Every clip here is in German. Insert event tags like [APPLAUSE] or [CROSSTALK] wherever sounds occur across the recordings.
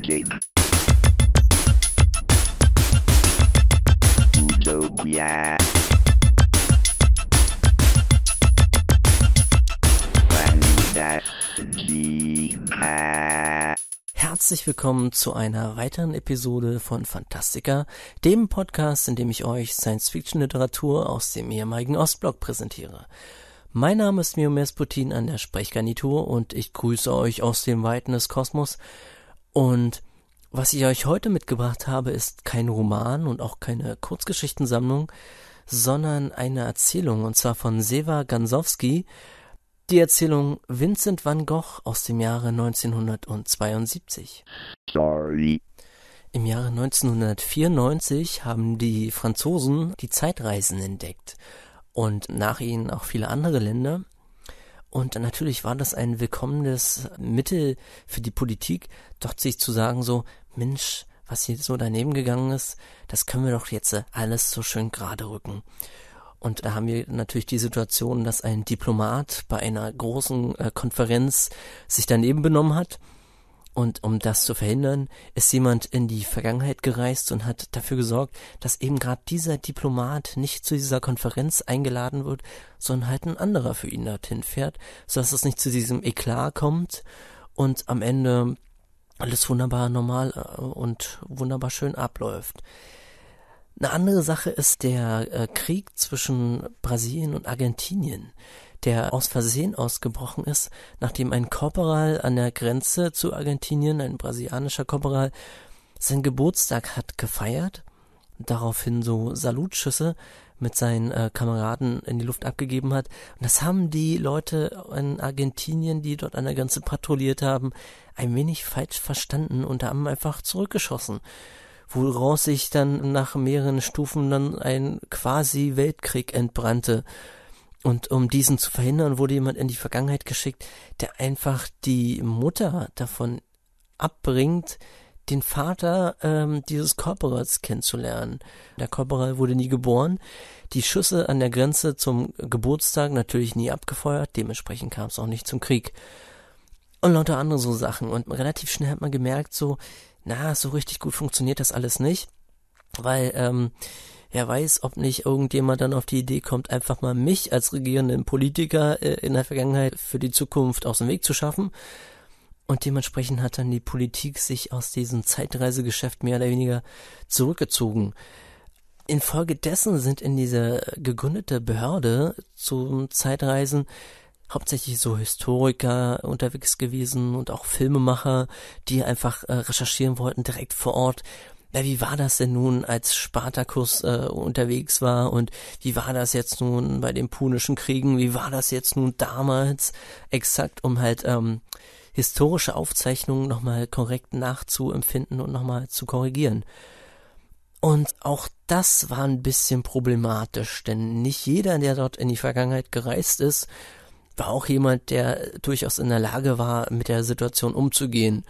Project. Utopia. Fantastica. Herzlich willkommen zu einer weiteren Episode von Fantastica, dem Podcast, in dem ich euch Science-Fiction-Literatur aus dem ehemaligen Ostblock präsentiere. Mein Name ist Mio Putin an der Sprechgarnitur und ich grüße euch aus den Weiten des Kosmos und was ich euch heute mitgebracht habe, ist kein Roman und auch keine Kurzgeschichtensammlung, sondern eine Erzählung, und zwar von Seva Gansowski, die Erzählung Vincent van Gogh aus dem Jahre 1972. Sorry. Im Jahre 1994 haben die Franzosen die Zeitreisen entdeckt und nach ihnen auch viele andere Länder. Und natürlich war das ein willkommenes Mittel für die Politik, dort sich zu sagen so, Mensch, was hier so daneben gegangen ist, das können wir doch jetzt alles so schön gerade rücken. Und da haben wir natürlich die Situation, dass ein Diplomat bei einer großen äh, Konferenz sich daneben benommen hat und um das zu verhindern, ist jemand in die Vergangenheit gereist und hat dafür gesorgt, dass eben gerade dieser Diplomat nicht zu dieser Konferenz eingeladen wird, sondern halt ein anderer für ihn dorthin fährt, sodass es nicht zu diesem Eklat kommt und am Ende alles wunderbar normal äh, und wunderbar schön abläuft. Eine andere Sache ist der äh, Krieg zwischen Brasilien und Argentinien der aus Versehen ausgebrochen ist, nachdem ein Korporal an der Grenze zu Argentinien, ein brasilianischer Korporal, seinen Geburtstag hat gefeiert, daraufhin so Salutschüsse mit seinen äh, Kameraden in die Luft abgegeben hat. Und das haben die Leute in Argentinien, die dort an der Grenze patrouilliert haben, ein wenig falsch verstanden und haben einfach zurückgeschossen. Woraus sich dann nach mehreren Stufen dann ein quasi Weltkrieg entbrannte. Und um diesen zu verhindern, wurde jemand in die Vergangenheit geschickt, der einfach die Mutter davon abbringt, den Vater ähm, dieses Korporals kennenzulernen. Der Korporal wurde nie geboren. Die Schüsse an der Grenze zum Geburtstag natürlich nie abgefeuert. Dementsprechend kam es auch nicht zum Krieg. Und lauter andere so Sachen. Und relativ schnell hat man gemerkt, so, na, so richtig gut funktioniert das alles nicht. Weil, ähm, wer weiß, ob nicht irgendjemand dann auf die Idee kommt, einfach mal mich als regierenden Politiker äh, in der Vergangenheit für die Zukunft aus dem Weg zu schaffen. Und dementsprechend hat dann die Politik sich aus diesem Zeitreisegeschäft mehr oder weniger zurückgezogen. Infolgedessen sind in dieser gegründete Behörde zum Zeitreisen hauptsächlich so Historiker unterwegs gewesen und auch Filmemacher, die einfach äh, recherchieren wollten direkt vor Ort, na, wie war das denn nun, als Spartakus äh, unterwegs war und wie war das jetzt nun bei den punischen Kriegen, wie war das jetzt nun damals, exakt, um halt ähm, historische Aufzeichnungen nochmal korrekt nachzuempfinden und nochmal zu korrigieren. Und auch das war ein bisschen problematisch, denn nicht jeder, der dort in die Vergangenheit gereist ist, war auch jemand, der durchaus in der Lage war, mit der Situation umzugehen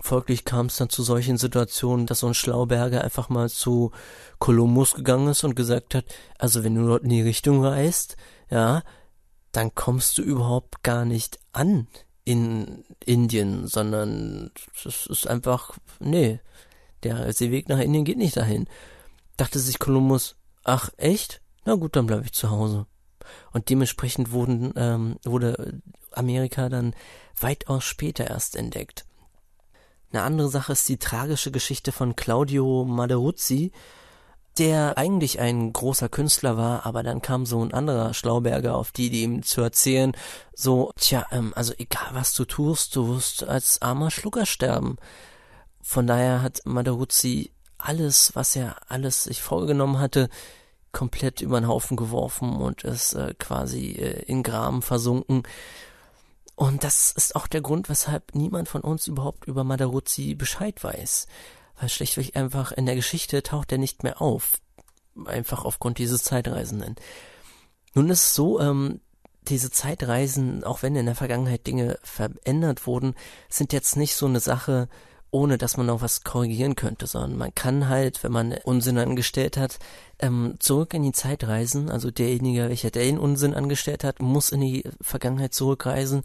Folglich kam es dann zu solchen Situationen, dass so ein Schlauberger einfach mal zu Kolumbus gegangen ist und gesagt hat, also wenn du dort in die Richtung reist, ja, dann kommst du überhaupt gar nicht an in Indien, sondern das ist einfach, nee, der Seeweg nach Indien geht nicht dahin. Dachte sich Kolumbus, ach echt? Na gut, dann bleibe ich zu Hause. Und dementsprechend wurden, ähm, wurde Amerika dann weitaus später erst entdeckt. Eine andere Sache ist die tragische Geschichte von Claudio Maderuzzi, der eigentlich ein großer Künstler war, aber dann kam so ein anderer Schlauberger auf die, die ihm zu erzählen, so, tja, ähm, also egal was du tust, du wirst als armer Schlucker sterben. Von daher hat Maderuzzi alles, was er alles sich vorgenommen hatte, komplett über den Haufen geworfen und ist äh, quasi äh, in Graben versunken. Und das ist auch der Grund, weshalb niemand von uns überhaupt über Madaruzzi Bescheid weiß. Weil schlichtweg einfach in der Geschichte taucht er nicht mehr auf. Einfach aufgrund dieses Zeitreisenden. Nun ist es so, ähm, diese Zeitreisen, auch wenn in der Vergangenheit Dinge verändert wurden, sind jetzt nicht so eine Sache, ohne dass man noch was korrigieren könnte, sondern man kann halt, wenn man Unsinn angestellt hat, ähm, zurück in die Zeit reisen. Also derjenige, welcher den Unsinn angestellt hat, muss in die Vergangenheit zurückreisen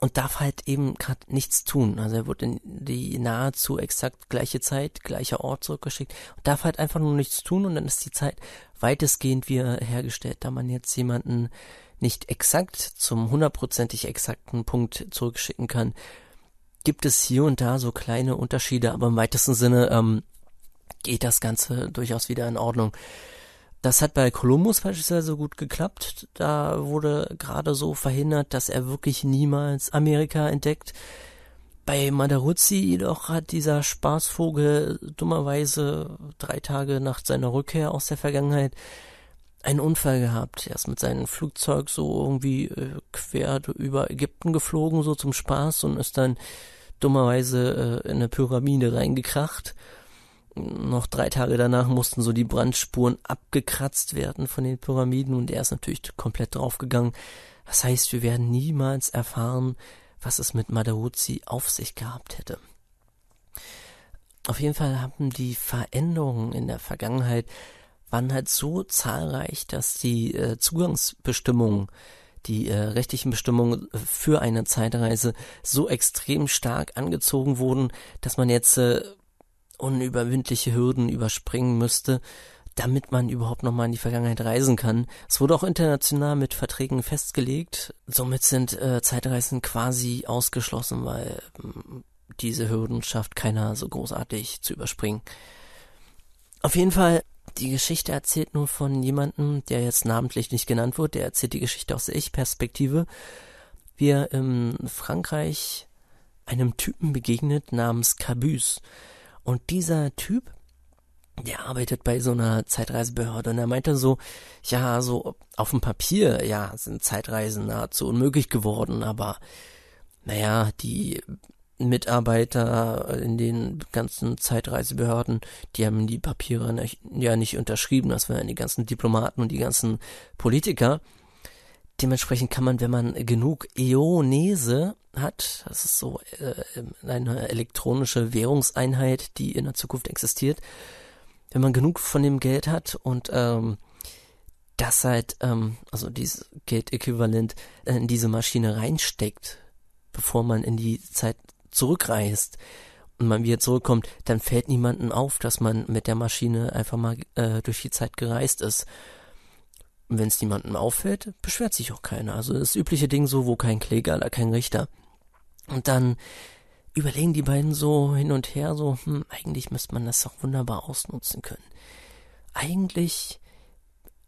und darf halt eben gerade nichts tun. Also er wird in die nahezu exakt gleiche Zeit, gleicher Ort zurückgeschickt und darf halt einfach nur nichts tun und dann ist die Zeit weitestgehend wieder hergestellt, da man jetzt jemanden nicht exakt zum hundertprozentig exakten Punkt zurückschicken kann, gibt es hier und da so kleine Unterschiede, aber im weitesten Sinne ähm, geht das Ganze durchaus wieder in Ordnung. Das hat bei Columbus beispielsweise gut geklappt. Da wurde gerade so verhindert, dass er wirklich niemals Amerika entdeckt. Bei Madaruzzi jedoch hat dieser Spaßvogel dummerweise drei Tage nach seiner Rückkehr aus der Vergangenheit einen Unfall gehabt. Er ist mit seinem Flugzeug so irgendwie äh, quer über Ägypten geflogen, so zum Spaß und ist dann dummerweise äh, in eine Pyramide reingekracht. Noch drei Tage danach mussten so die Brandspuren abgekratzt werden von den Pyramiden und er ist natürlich komplett draufgegangen. Das heißt, wir werden niemals erfahren, was es mit Madaozi auf sich gehabt hätte. Auf jeden Fall haben die Veränderungen in der Vergangenheit waren halt so zahlreich, dass die äh, Zugangsbestimmungen die äh, rechtlichen Bestimmungen äh, für eine Zeitreise so extrem stark angezogen wurden, dass man jetzt äh, unüberwindliche Hürden überspringen müsste, damit man überhaupt nochmal in die Vergangenheit reisen kann. Es wurde auch international mit Verträgen festgelegt. Somit sind äh, Zeitreisen quasi ausgeschlossen, weil ähm, diese Hürden schafft keiner so großartig zu überspringen. Auf jeden Fall die Geschichte erzählt nur von jemandem, der jetzt namentlich nicht genannt wurde, der erzählt die Geschichte aus der Ich-Perspektive, wie er in Frankreich einem Typen begegnet namens Cabus. Und dieser Typ, der arbeitet bei so einer Zeitreisebehörde und er meinte so, ja, so auf dem Papier, ja, sind Zeitreisen nahezu unmöglich geworden, aber naja, die Mitarbeiter in den ganzen Zeitreisebehörden, die haben die Papiere ja nicht unterschrieben, das waren die ganzen Diplomaten und die ganzen Politiker. Dementsprechend kann man, wenn man genug Eonese hat, das ist so äh, eine elektronische Währungseinheit, die in der Zukunft existiert, wenn man genug von dem Geld hat und ähm, das halt, ähm, also dieses Geldäquivalent äh, in diese Maschine reinsteckt, bevor man in die Zeit zurückreist und man wieder zurückkommt, dann fällt niemandem auf, dass man mit der Maschine einfach mal äh, durch die Zeit gereist ist. Und wenn es niemandem auffällt, beschwert sich auch keiner. Also das übliche Ding so, wo kein Kläger oder kein Richter. Und dann überlegen die beiden so hin und her, so, hm, eigentlich müsste man das doch wunderbar ausnutzen können. Eigentlich,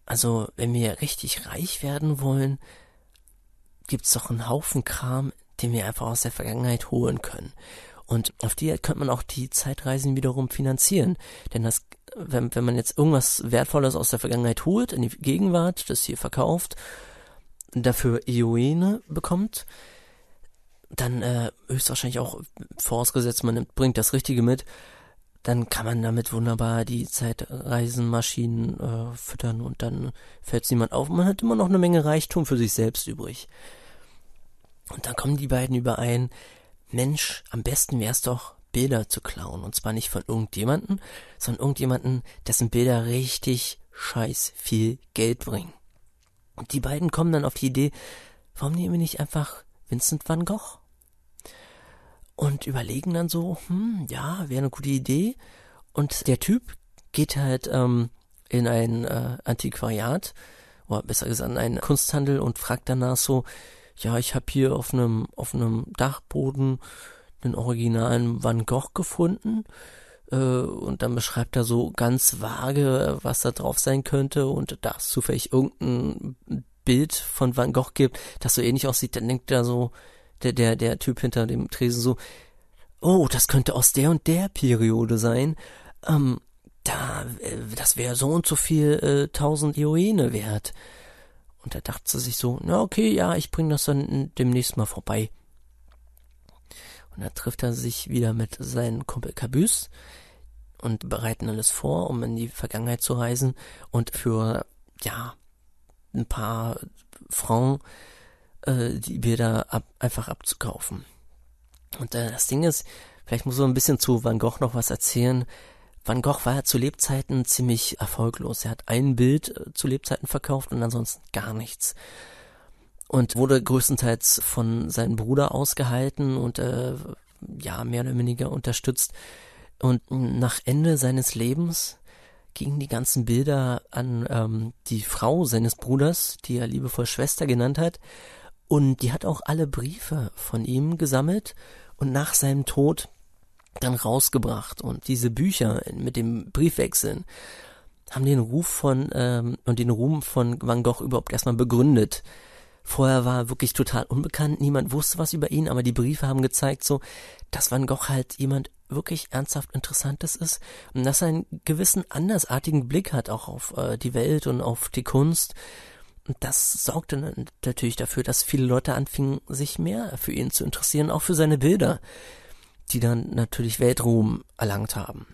also wenn wir richtig reich werden wollen, gibt's doch einen Haufen Kram, den wir einfach aus der Vergangenheit holen können. Und auf die könnte man auch die Zeitreisen wiederum finanzieren. Denn das, wenn, wenn man jetzt irgendwas Wertvolles aus der Vergangenheit holt, in die Gegenwart, das hier verkauft, dafür Ioene bekommt, dann äh, höchstwahrscheinlich auch vorausgesetzt, man nimmt, bringt das Richtige mit, dann kann man damit wunderbar die Zeitreisenmaschinen äh, füttern und dann fällt es niemand auf. Man hat immer noch eine Menge Reichtum für sich selbst übrig. Und dann kommen die beiden überein, Mensch, am besten wäre es doch, Bilder zu klauen. Und zwar nicht von irgendjemanden, sondern irgendjemanden, dessen Bilder richtig scheiß viel Geld bringen. Und die beiden kommen dann auf die Idee, warum nehmen wir nicht einfach Vincent van Gogh? Und überlegen dann so, hm, ja, wäre eine gute Idee. Und der Typ geht halt ähm, in ein äh, Antiquariat, oder besser gesagt in einen Kunsthandel und fragt danach so, ja, ich habe hier auf einem auf einem Dachboden den originalen Van Gogh gefunden äh, und dann beschreibt er so ganz vage, was da drauf sein könnte und da es zufällig irgendein Bild von Van Gogh gibt, das so ähnlich aussieht, dann denkt er so der der der Typ hinter dem Tresen so, oh, das könnte aus der und der Periode sein. Ähm, da, äh, das wäre so und so viel äh, tausend Joene wert. Und da dachte sich so, na okay, ja, ich bringe das dann hm, demnächst mal vorbei. Und da trifft er sich wieder mit seinem Kumpel Cabus und bereiten alles vor, um in die Vergangenheit zu reisen und für, ja, ein paar Francs äh, die Bilder ab, einfach abzukaufen. Und äh, das Ding ist, vielleicht muss man ein bisschen zu Van Gogh noch was erzählen. Van Gogh war ja zu Lebzeiten ziemlich erfolglos. Er hat ein Bild äh, zu Lebzeiten verkauft und ansonsten gar nichts. Und wurde größtenteils von seinem Bruder ausgehalten und äh, ja, mehr oder weniger unterstützt. Und nach Ende seines Lebens gingen die ganzen Bilder an ähm, die Frau seines Bruders, die er liebevoll Schwester genannt hat. Und die hat auch alle Briefe von ihm gesammelt. Und nach seinem Tod dann rausgebracht. Und diese Bücher mit dem Briefwechseln haben den Ruf von ähm, und den Ruhm von Van Gogh überhaupt erstmal begründet. Vorher war er wirklich total unbekannt, niemand wusste was über ihn, aber die Briefe haben gezeigt, so, dass Van Gogh halt jemand wirklich ernsthaft Interessantes ist und dass er einen gewissen andersartigen Blick hat, auch auf äh, die Welt und auf die Kunst. Und das sorgte natürlich dafür, dass viele Leute anfingen, sich mehr für ihn zu interessieren, auch für seine Bilder. Mhm die dann natürlich Weltruhm erlangt haben.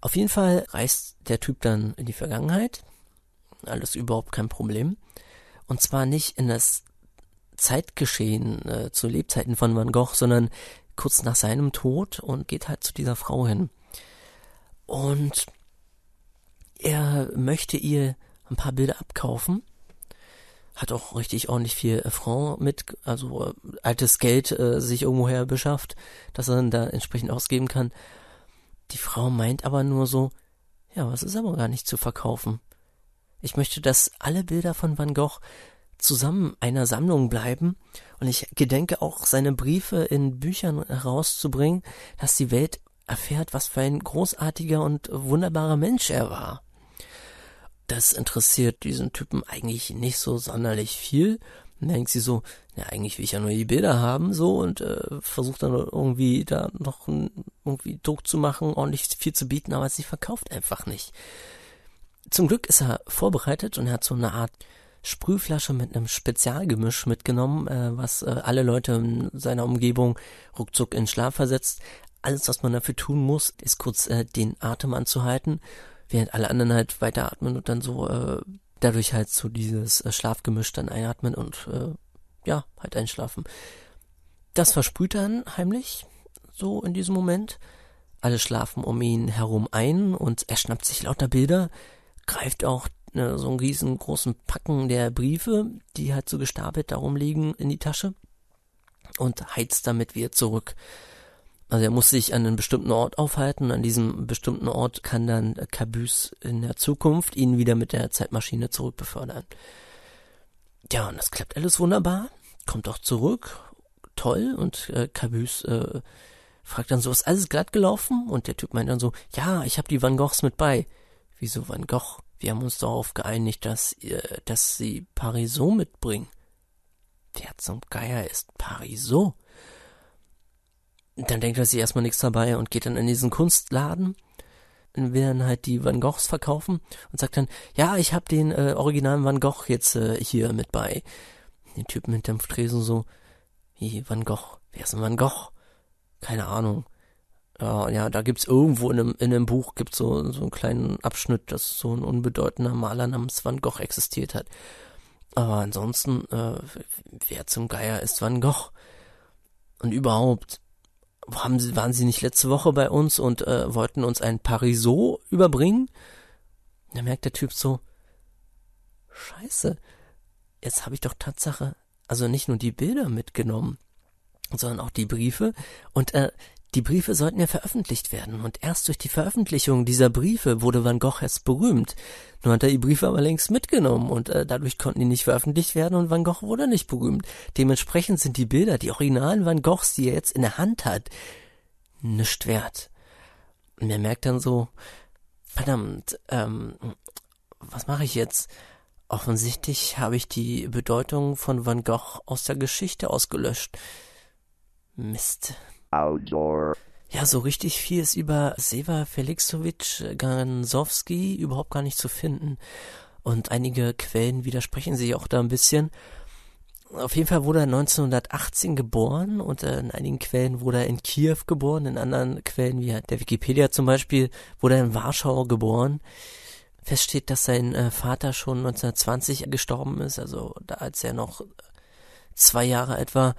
Auf jeden Fall reist der Typ dann in die Vergangenheit. Alles überhaupt kein Problem. Und zwar nicht in das Zeitgeschehen äh, zu Lebzeiten von Van Gogh, sondern kurz nach seinem Tod und geht halt zu dieser Frau hin. Und er möchte ihr ein paar Bilder abkaufen hat auch richtig ordentlich viel Affront äh, mit, also äh, altes Geld äh, sich irgendwoher beschafft, dass er dann da entsprechend ausgeben kann. Die Frau meint aber nur so, ja, was ist aber gar nicht zu verkaufen. Ich möchte, dass alle Bilder von Van Gogh zusammen einer Sammlung bleiben und ich gedenke auch seine Briefe in Büchern herauszubringen, dass die Welt erfährt, was für ein großartiger und wunderbarer Mensch er war das interessiert diesen Typen eigentlich nicht so sonderlich viel. Und dann denkt sie so, ja, eigentlich will ich ja nur die Bilder haben, so, und äh, versucht dann irgendwie da noch ein, irgendwie Druck zu machen, ordentlich viel zu bieten, aber sie verkauft einfach nicht. Zum Glück ist er vorbereitet und er hat so eine Art Sprühflasche mit einem Spezialgemisch mitgenommen, äh, was äh, alle Leute in seiner Umgebung ruckzuck in Schlaf versetzt. Alles, was man dafür tun muss, ist kurz äh, den Atem anzuhalten während alle anderen halt weiteratmen und dann so äh, dadurch halt so dieses äh, Schlafgemisch dann einatmen und äh, ja, halt einschlafen. Das versprüht dann heimlich, so in diesem Moment. Alle schlafen um ihn herum ein und er schnappt sich lauter Bilder, greift auch ne, so einen riesengroßen Packen der Briefe, die halt so gestapelt darum liegen, in die Tasche und heizt damit wieder zurück. Also er muss sich an einem bestimmten Ort aufhalten. An diesem bestimmten Ort kann dann Cabus in der Zukunft ihn wieder mit der Zeitmaschine zurückbefördern. Ja, und das klappt alles wunderbar. Kommt auch zurück. Toll. Und äh, Cabus äh, fragt dann so, ist alles glatt gelaufen? Und der Typ meint dann so, ja, ich hab die Van Goghs mit bei. Wieso Van Gogh? Wir haben uns darauf geeinigt, dass, äh, dass sie Parisot mitbringen. Wer zum Geier ist Parisot? dann denkt er sich erstmal nichts dabei und geht dann in diesen Kunstladen und will dann halt die Van Goghs verkaufen und sagt dann, ja, ich habe den äh, originalen Van Gogh jetzt äh, hier mit bei. Den Typen hinterm Tresen so, wie Van Gogh, wer ist denn Van Gogh? Keine Ahnung. Ja, ja da gibt's irgendwo in einem, in einem Buch gibt's so, so einen kleinen Abschnitt, dass so ein unbedeutender Maler namens Van Gogh existiert hat. Aber ansonsten, äh, wer zum Geier ist Van Gogh? Und überhaupt, haben sie, waren sie nicht letzte Woche bei uns und äh, wollten uns ein Parisot überbringen? da merkt der Typ so, scheiße, jetzt habe ich doch Tatsache, also nicht nur die Bilder mitgenommen, sondern auch die Briefe. Und äh, die Briefe sollten ja veröffentlicht werden, und erst durch die Veröffentlichung dieser Briefe wurde Van Gogh erst berühmt. Nur hat er die Briefe aber längst mitgenommen, und äh, dadurch konnten die nicht veröffentlicht werden, und Van Gogh wurde nicht berühmt. Dementsprechend sind die Bilder, die originalen Van Goghs, die er jetzt in der Hand hat, nicht wert. Und er merkt dann so, verdammt, ähm, was mache ich jetzt? Offensichtlich habe ich die Bedeutung von Van Gogh aus der Geschichte ausgelöscht. Mist. Outdoor. Ja, so richtig viel ist über Seva Felixovic äh, Gansowski überhaupt gar nicht zu finden. Und einige Quellen widersprechen sich auch da ein bisschen. Auf jeden Fall wurde er 1918 geboren und äh, in einigen Quellen wurde er in Kiew geboren, in anderen Quellen, wie der Wikipedia zum Beispiel, wurde er in Warschau geboren. Fest steht, dass sein äh, Vater schon 1920 gestorben ist, also als er noch zwei Jahre alt war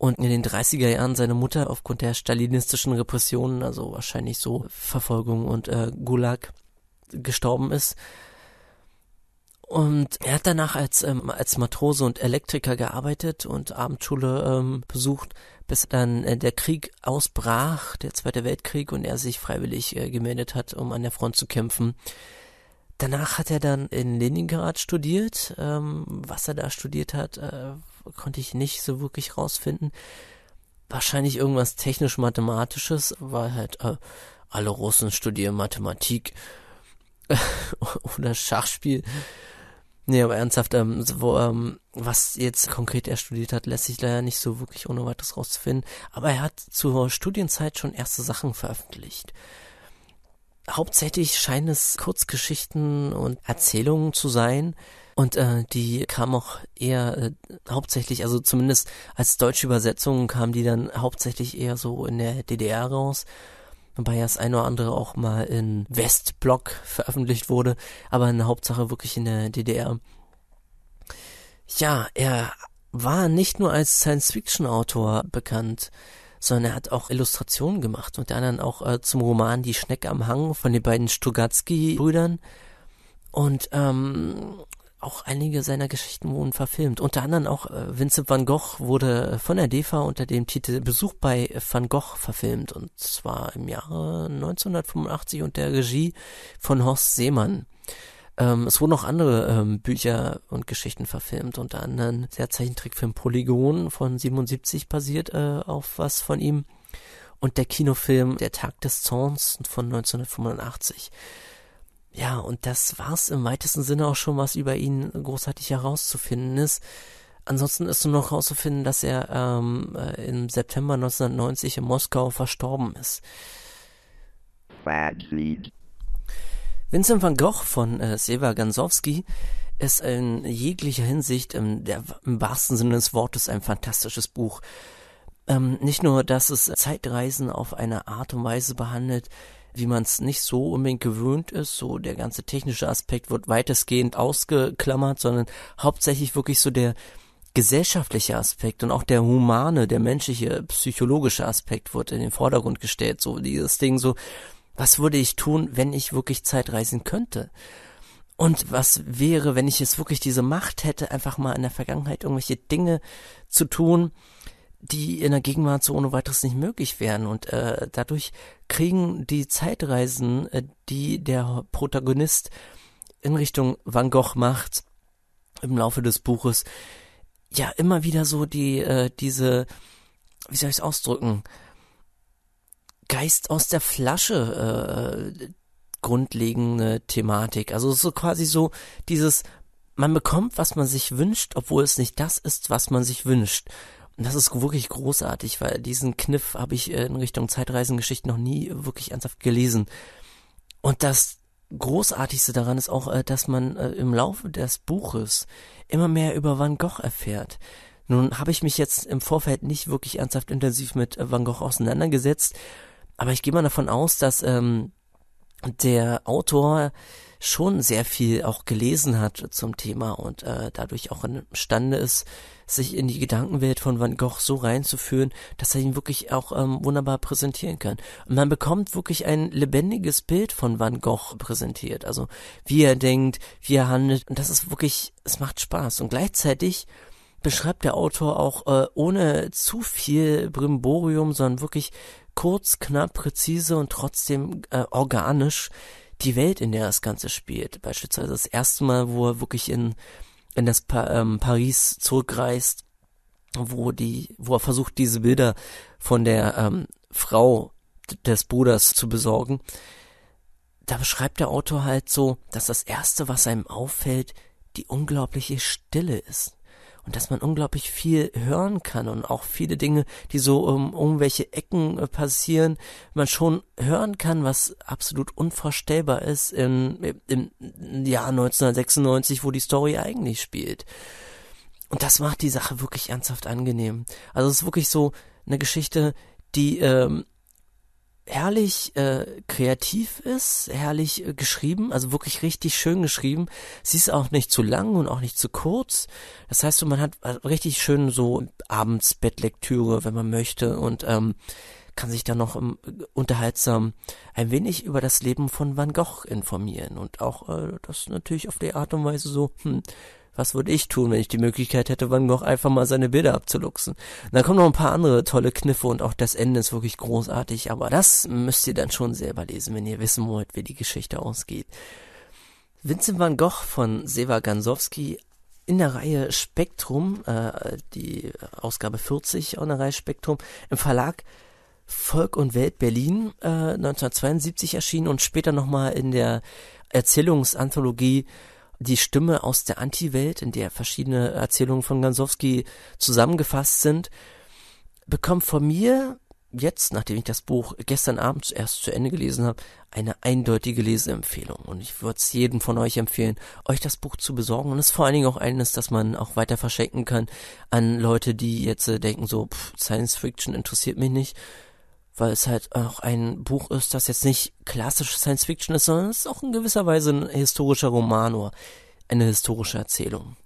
und in den 30er Jahren seine Mutter aufgrund der stalinistischen Repressionen, also wahrscheinlich so Verfolgung und äh, Gulag, gestorben ist. Und er hat danach als, ähm, als Matrose und Elektriker gearbeitet und Abendschule ähm, besucht, bis dann äh, der Krieg ausbrach, der Zweite Weltkrieg, und er sich freiwillig äh, gemeldet hat, um an der Front zu kämpfen. Danach hat er dann in Leningrad studiert. Ähm, was er da studiert hat, äh, konnte ich nicht so wirklich rausfinden. Wahrscheinlich irgendwas technisch-mathematisches, weil halt äh, alle Russen studieren Mathematik [LAUGHS] oder Schachspiel. Nee, aber ernsthaft, ähm, wo, ähm, was jetzt konkret er studiert hat, lässt sich leider nicht so wirklich ohne weiteres rausfinden. Aber er hat zur Studienzeit schon erste Sachen veröffentlicht. Hauptsächlich scheinen es Kurzgeschichten und Erzählungen zu sein, und äh, die kam auch eher äh, hauptsächlich, also zumindest als deutsche Übersetzung kam die dann hauptsächlich eher so in der DDR raus. Wobei ja das eine oder andere auch mal in Westblock veröffentlicht wurde, aber in der Hauptsache wirklich in der DDR. Ja, er war nicht nur als Science-Fiction-Autor bekannt, sondern er hat auch Illustrationen gemacht, unter anderem auch äh, zum Roman Die Schnecke am Hang von den beiden Strugatsky-Brüdern. Und ähm, auch einige seiner Geschichten wurden verfilmt. Unter anderem auch äh, Vincent van Gogh wurde äh, von der DEFA unter dem Titel Besuch bei äh, Van Gogh verfilmt. Und zwar im Jahre 1985 unter Regie von Horst Seemann. Ähm, es wurden auch andere ähm, Bücher und Geschichten verfilmt. Unter anderem der Zeichentrickfilm Polygon von 77 basiert äh, auf was von ihm. Und der Kinofilm Der Tag des Zorns von 1985. Ja, und das war's im weitesten Sinne auch schon, was über ihn großartig herauszufinden ist. Ansonsten ist nur noch herauszufinden, dass er ähm, äh, im September 1990 in Moskau verstorben ist. Vincent van Gogh von äh, Seva Gansowski ist in jeglicher Hinsicht ähm, der, im wahrsten Sinne des Wortes ein fantastisches Buch. Ähm, nicht nur, dass es Zeitreisen auf eine Art und Weise behandelt, wie man es nicht so unbedingt gewöhnt ist. So der ganze technische Aspekt wird weitestgehend ausgeklammert, sondern hauptsächlich wirklich so der gesellschaftliche Aspekt und auch der humane, der menschliche, psychologische Aspekt wird in den Vordergrund gestellt. So dieses Ding so, was würde ich tun, wenn ich wirklich Zeit reisen könnte? Und was wäre, wenn ich jetzt wirklich diese Macht hätte, einfach mal in der Vergangenheit irgendwelche Dinge zu tun, die in der Gegenwart so ohne weiteres nicht möglich wären. Und äh, dadurch kriegen die Zeitreisen, äh, die der Protagonist in Richtung Van Gogh macht, im Laufe des Buches, ja immer wieder so die, äh, diese, wie soll ich es ausdrücken, Geist aus der Flasche äh, grundlegende Thematik. Also so quasi so dieses, man bekommt, was man sich wünscht, obwohl es nicht das ist, was man sich wünscht. Und Das ist wirklich großartig, weil diesen Kniff habe ich äh, in Richtung Zeitreisengeschichten noch nie wirklich ernsthaft gelesen. Und das Großartigste daran ist auch, äh, dass man äh, im Laufe des Buches immer mehr über Van Gogh erfährt. Nun habe ich mich jetzt im Vorfeld nicht wirklich ernsthaft intensiv mit Van Gogh auseinandergesetzt, aber ich gehe mal davon aus, dass ähm, der Autor schon sehr viel auch gelesen hat zum Thema und äh, dadurch auch imstande ist, sich in die Gedankenwelt von Van Gogh so reinzuführen, dass er ihn wirklich auch ähm, wunderbar präsentieren kann. Und man bekommt wirklich ein lebendiges Bild von Van Gogh präsentiert. Also wie er denkt, wie er handelt. Und das ist wirklich, es macht Spaß. Und gleichzeitig beschreibt der Autor auch äh, ohne zu viel Brimborium, sondern wirklich kurz, knapp, präzise und trotzdem äh, organisch die Welt, in der das Ganze spielt. Beispielsweise das erste Mal, wo er wirklich in wenn das pa ähm, Paris zurückreist, wo die, wo er versucht, diese Bilder von der ähm, Frau des Bruders zu besorgen, da beschreibt der Autor halt so, dass das erste, was einem auffällt, die unglaubliche Stille ist und dass man unglaublich viel hören kann und auch viele Dinge, die so um ähm, um welche Ecken äh, passieren, man schon hören kann, was absolut unvorstellbar ist im, im Jahr 1996, wo die Story eigentlich spielt. Und das macht die Sache wirklich ernsthaft angenehm. Also es ist wirklich so eine Geschichte, die ähm, herrlich äh, kreativ ist, herrlich äh, geschrieben, also wirklich richtig schön geschrieben. Sie ist auch nicht zu lang und auch nicht zu kurz. Das heißt, man hat richtig schön so abends Bettlektüre, wenn man möchte und ähm, kann sich dann noch um, ähm, unterhaltsam ein wenig über das Leben von Van Gogh informieren und auch äh, das natürlich auf die Art und Weise so hm, was würde ich tun, wenn ich die Möglichkeit hätte, Van Gogh einfach mal seine Bilder abzuluxen? Und dann kommen noch ein paar andere tolle Kniffe und auch das Ende ist wirklich großartig, aber das müsst ihr dann schon selber lesen, wenn ihr wissen wollt, wie die Geschichte ausgeht. Vincent van Gogh von Seva Gansowski in der Reihe Spektrum, äh, die Ausgabe 40 auch in der Reihe Spektrum, im Verlag Volk und Welt Berlin äh, 1972 erschienen und später nochmal in der Erzählungsanthologie die Stimme aus der Anti-Welt, in der verschiedene Erzählungen von Gansowski zusammengefasst sind, bekommt von mir jetzt, nachdem ich das Buch gestern Abend erst zu Ende gelesen habe, eine eindeutige Leseempfehlung. Und ich würde es jedem von euch empfehlen, euch das Buch zu besorgen. Und es ist vor allen Dingen auch eines, das man auch weiter verschenken kann an Leute, die jetzt äh, denken, so, pff, Science Fiction interessiert mich nicht weil es halt auch ein Buch ist, das jetzt nicht klassisch Science Fiction ist, sondern es ist auch in gewisser Weise ein historischer Roman oder eine historische Erzählung.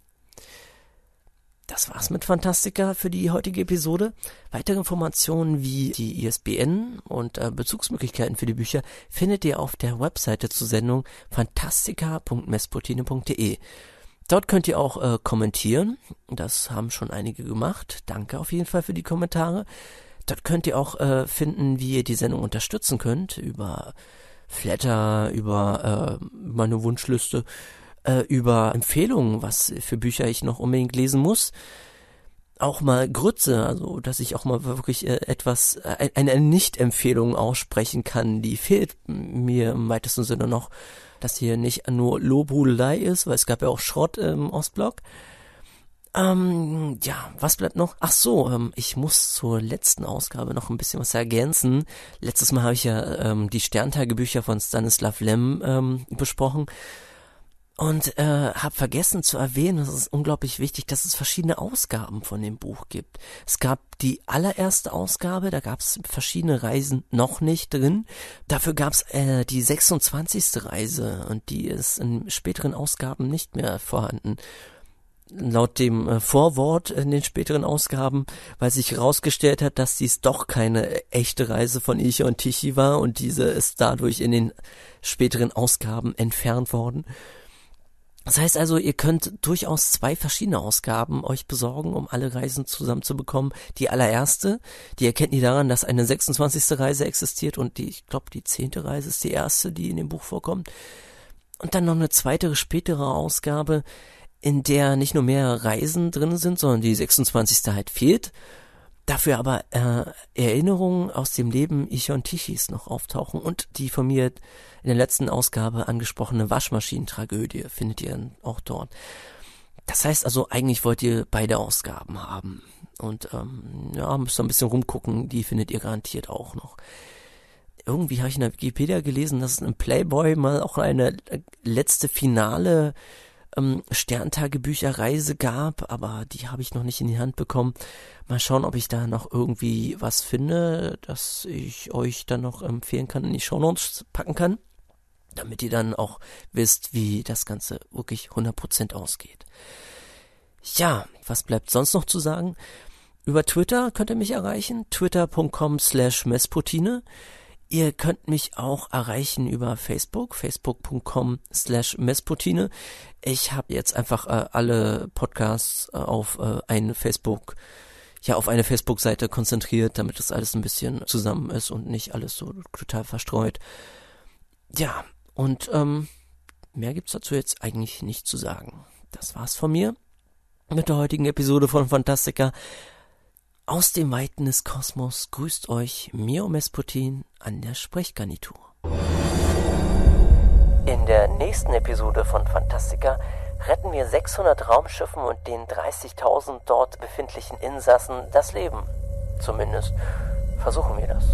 Das war's mit Fantastica für die heutige Episode. Weitere Informationen wie die ISBN und äh, Bezugsmöglichkeiten für die Bücher findet ihr auf der Webseite zur Sendung fantastica.mespotine.de. Dort könnt ihr auch äh, kommentieren. Das haben schon einige gemacht. Danke auf jeden Fall für die Kommentare. Dort könnt ihr auch äh, finden, wie ihr die Sendung unterstützen könnt über Flatter, über äh, meine Wunschliste, äh, über Empfehlungen, was für Bücher ich noch unbedingt lesen muss. Auch mal Grütze, also dass ich auch mal wirklich äh, etwas, äh, eine Nicht-Empfehlung aussprechen kann, die fehlt mir im weitesten Sinne noch, dass hier nicht nur Lobhudelei ist, weil es gab ja auch Schrott im Ostblock. Ähm, ja, was bleibt noch? Ach so, ähm, ich muss zur letzten Ausgabe noch ein bisschen was ergänzen. Letztes Mal habe ich ja ähm, die Sterntagebücher von Stanislav Lem ähm, besprochen und äh, habe vergessen zu erwähnen, es ist unglaublich wichtig, dass es verschiedene Ausgaben von dem Buch gibt. Es gab die allererste Ausgabe, da gab es verschiedene Reisen noch nicht drin. Dafür gab es äh, die 26. Reise und die ist in späteren Ausgaben nicht mehr vorhanden laut dem äh, Vorwort in den späteren Ausgaben, weil sich herausgestellt hat, dass dies doch keine echte Reise von Ilche und Tichy war und diese ist dadurch in den späteren Ausgaben entfernt worden. Das heißt also, ihr könnt durchaus zwei verschiedene Ausgaben euch besorgen, um alle Reisen zusammenzubekommen. Die allererste, die erkennt ihr daran, dass eine 26. Reise existiert und die, ich glaube, die zehnte Reise ist die erste, die in dem Buch vorkommt. Und dann noch eine zweite, spätere Ausgabe, in der nicht nur mehr Reisen drin sind, sondern die 26. halt fehlt. Dafür aber äh, Erinnerungen aus dem Leben Ichon Tichis noch auftauchen und die von mir in der letzten Ausgabe angesprochene Waschmaschinentragödie findet ihr auch dort. Das heißt also, eigentlich wollt ihr beide Ausgaben haben. Und ähm, ja, müsst ihr ein bisschen rumgucken, die findet ihr garantiert auch noch. Irgendwie habe ich in der Wikipedia gelesen, dass es im Playboy mal auch eine äh, letzte finale ähm, Sterntagebücher Reise gab, aber die habe ich noch nicht in die Hand bekommen. Mal schauen, ob ich da noch irgendwie was finde, das ich euch dann noch empfehlen kann, in die Show Notes packen kann, damit ihr dann auch wisst, wie das Ganze wirklich 100% ausgeht. Ja, was bleibt sonst noch zu sagen? Über Twitter könnt ihr mich erreichen, twitter.com slash Mesputine. Ihr könnt mich auch erreichen über Facebook, facebook.com slash Mesputine. Ich habe jetzt einfach äh, alle Podcasts äh, auf äh, einen Facebook, ja, auf eine Facebook-Seite konzentriert, damit das alles ein bisschen zusammen ist und nicht alles so total verstreut. Ja, und ähm, mehr gibt's dazu jetzt eigentlich nicht zu sagen. Das war's von mir mit der heutigen Episode von Fantastica. Aus dem Weiten des Kosmos grüßt euch Mio Mesputin an der Sprechgarnitur. In der nächsten Episode von Fantastica retten wir 600 Raumschiffen und den 30.000 dort befindlichen Insassen das Leben. Zumindest versuchen wir das.